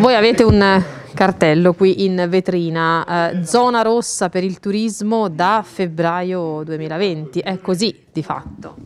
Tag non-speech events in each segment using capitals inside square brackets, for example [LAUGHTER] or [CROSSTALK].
Voi avete un eh, cartello qui in vetrina, eh, zona rossa per il turismo da febbraio 2020, è così di fatto.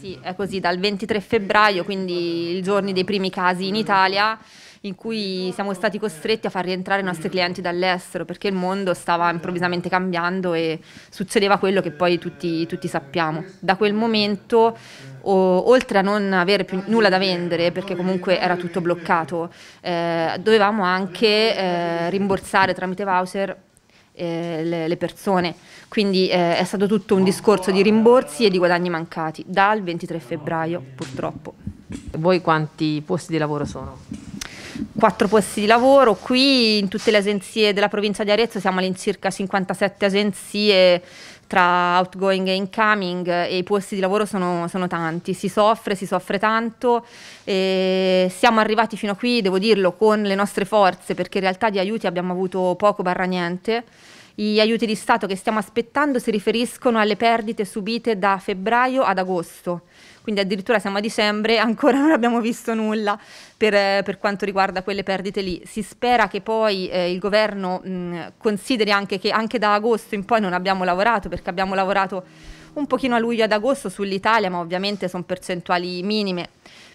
Sì, è così, dal 23 febbraio, quindi i giorni dei primi casi in Italia, in cui siamo stati costretti a far rientrare i nostri clienti dall'estero perché il mondo stava improvvisamente cambiando e succedeva quello che poi tutti, tutti sappiamo. Da quel momento, o, oltre a non avere più nulla da vendere perché comunque era tutto bloccato, eh, dovevamo anche eh, rimborsare tramite voucher eh, le, persone. Quindi eh, è stato tutto un discorso di rimborsi e di guadagni mancati dal 23 febbraio, purtroppo. voi quanti posti di lavoro sono? quattro posti di lavoro. Qui in tutte le agenzie della provincia di Arezzo siamo all'incirca 57 agenzie tra outgoing e incoming e i posti di lavoro sono, sono tanti, si soffre, si soffre tanto, siamo arrivati fino a qui, devo dirlo, con le nostre forze perché in realtà di aiuti abbiamo avuto poco barra niente. Gli aiuti di Stato che stiamo aspettando si riferiscono alle perdite subite da febbraio ad agosto quindi addirittura siamo a dicembre e [LAUGHS] ancora non abbiamo visto nulla per, per, quanto riguarda quelle perdite lì. Si spera che poi eh, il governo mh, consideri anche che anche da agosto in poi non abbiamo lavorato perché abbiamo lavorato un pochino a luglio ad agosto sull'Italia, ma ovviamente sono percentuali minime.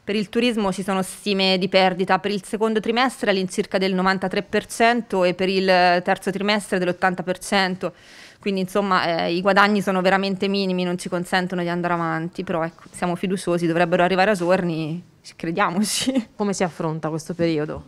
Per il turismo ci sono stime di perdita per il secondo trimestre all'incirca del 93% e per il terzo trimestre dell'80%, quindi insomma eh, i guadagni sono veramente minimi, non ci consentono di andare avanti, però ecco, siamo fiduciosi, dovrebbero arrivare a giorni, crediamoci. Come si affronta questo periodo?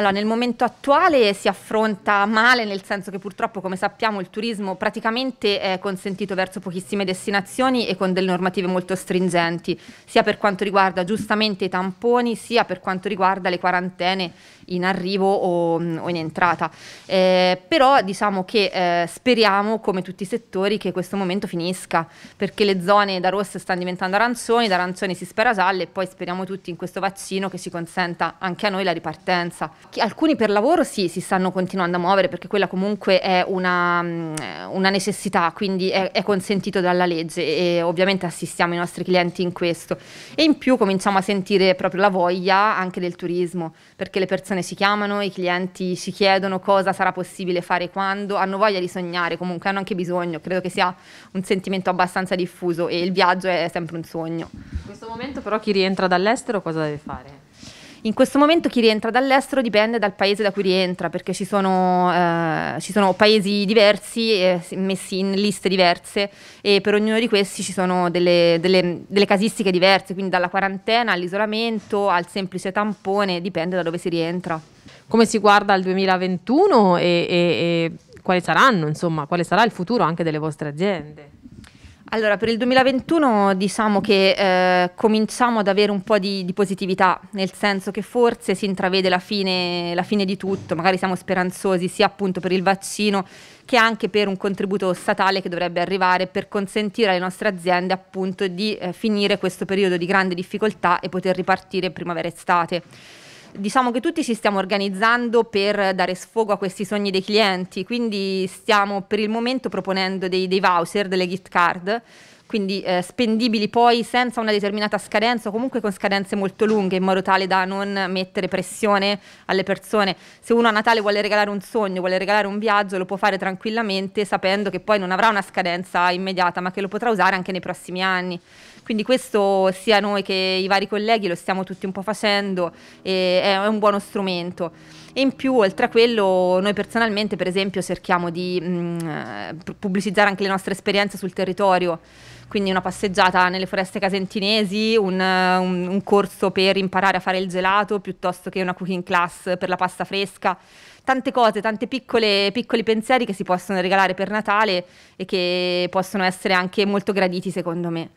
Allora, nel momento attuale si affronta male, nel senso che purtroppo, come sappiamo, il turismo praticamente è consentito verso pochissime destinazioni e con delle normative molto stringenti, sia per quanto riguarda giustamente i tamponi, sia per quanto riguarda le quarantene in arrivo o, mm, o in entrata. Eh, però diciamo che eh, speriamo, come tutti i settori, che questo momento finisca, perché le zone da rosse stanno diventando arancioni, da arancioni si spera gialle e poi speriamo tutti in questo vaccino che ci consenta anche a noi la ripartenza. Chi, alcuni per lavoro sì, si stanno continuando a muovere perché quella comunque è una, mm, una necessità, quindi è, è, consentito dalla legge e ovviamente assistiamo i nostri clienti in questo. E in più cominciamo a sentire proprio la voglia anche del turismo, perché le persone ci chiamano, i clienti ci chiedono cosa sarà possibile fare quando, hanno voglia di sognare, comunque hanno anche bisogno, credo che sia un sentimento abbastanza diffuso e il viaggio è sempre un sogno. In questo momento però chi rientra dall'estero cosa deve fare? In questo momento chi rientra dall'estero dipende dal paese da cui rientra, perché ci sono, eh, ci sono paesi diversi eh, messi in liste diverse e per ognuno di questi ci sono delle, delle, delle casistiche diverse, quindi dalla quarantena all'isolamento al semplice tampone, dipende da dove si rientra. Come si guarda al 2021 e, e, e quali saranno, insomma, quale sarà il futuro anche delle vostre aziende? Allora, per il 2021 diciamo che eh, cominciamo ad avere un po' di, di, positività, nel senso che forse si intravede la fine, la fine, di tutto, magari siamo speranzosi sia appunto per il vaccino che anche per un contributo statale che dovrebbe arrivare per consentire alle nostre aziende appunto di eh, finire questo periodo di grande difficoltà e poter ripartire primavera-estate diciamo che tutti ci stiamo organizzando per dare sfogo a questi sogni dei clienti, quindi stiamo per il momento proponendo dei, dei voucher, delle gift card quindi eh, spendibili poi senza una determinata scadenza o comunque con scadenze molto lunghe in modo tale da non mettere pressione alle persone. Se uno a Natale vuole regalare un sogno, vuole regalare un viaggio, lo può fare tranquillamente sapendo che poi non avrà una scadenza immediata ma che lo potrà usare anche nei prossimi anni. Quindi questo sia noi che i vari colleghi lo stiamo tutti un po' facendo e è un buono strumento. E in più, oltre a quello, noi personalmente, per esempio, cerchiamo di mh, mm, eh, pubblicizzare anche le nostre esperienze sul territorio quindi una passeggiata nelle foreste casentinesi, un, eh, un, un corso per imparare a fare il gelato piuttosto che una cooking class per la pasta fresca tante cose, tanti piccoli pensieri che si possono regalare per Natale e che possono essere anche molto graditi secondo me.